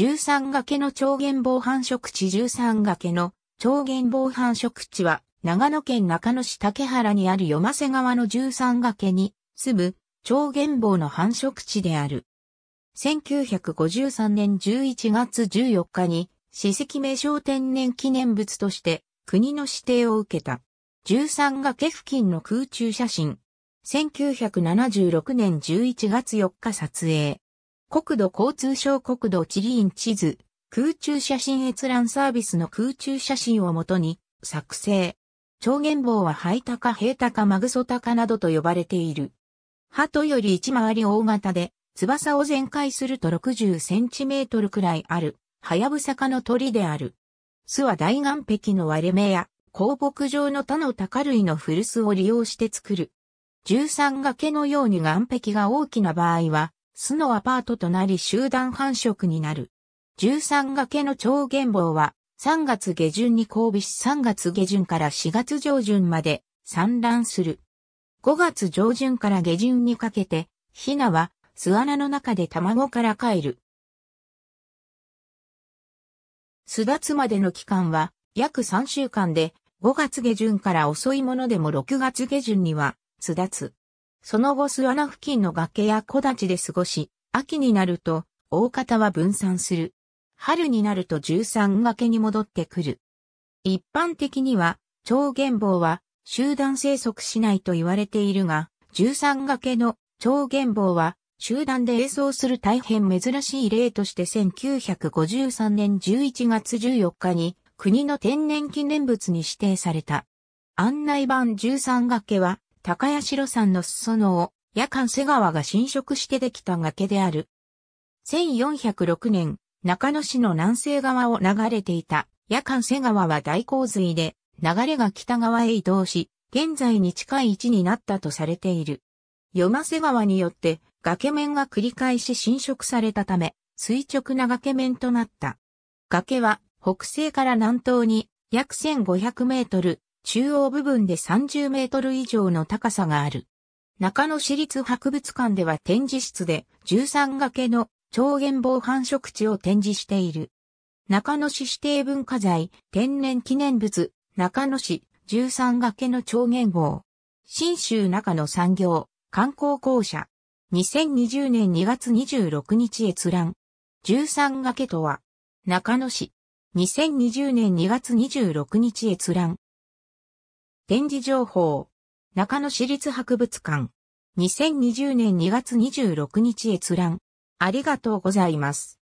十三崖の超原防繁殖地十三崖の超原防繁殖地は長野県中野市竹原にある夜瀬川の十三崖に住む超原防の繁殖地である。1953年11月14日に史跡名称天然記念物として国の指定を受けた。十三崖付近の空中写真。1976年11月4日撮影。国土交通省国土地理院地図、空中写真閲覧サービスの空中写真をもとに作成。超原棒はハイタカ、ヘイタカ、マグソタカなどと呼ばれている。鳩より一回り大型で、翼を全開すると60センチメートルくらいある、ハヤブサかの鳥である。巣は大岩壁の割れ目や、鉱木状の他の高類の古巣を利用して作る。13崖けのように岩壁が大きな場合は、巣のアパートとなり集団繁殖になる。13崖けの超原房は3月下旬に交尾し3月下旬から4月上旬まで産卵する。5月上旬から下旬にかけて、ヒナは巣穴の中で卵から帰る。巣立つまでの期間は約3週間で、5月下旬から遅いものでも6月下旬には巣立つ。その後巣穴付近の崖や木立で過ごし、秋になると、大方は分散する。春になると十三崖に戻ってくる。一般的には、超原棒は集団生息しないと言われているが、十三崖の超原棒は集団で演奏する大変珍しい例として1953年11月14日に国の天然記念物に指定された。案内版十三崖は高谷城山の裾野を、夜間瀬川が浸食してできた崖である。1406年、中野市の南西側を流れていた夜間瀬川は大洪水で、流れが北側へ移動し、現在に近い位置になったとされている。夜間瀬川によって崖面が繰り返し侵食されたため、垂直な崖面となった。崖は北西から南東に約1500メートル、中央部分で30メートル以上の高さがある。中野市立博物館では展示室で13掛けの超原防繁殖地を展示している。中野市指定文化財天然記念物中野市13掛けの超原防。新州中野産業観光公社。2020年2月26日閲覧。13掛けとは中野市。2020年2月26日閲覧。展示情報。中野市立博物館。2020年2月26日閲覧。ありがとうございます。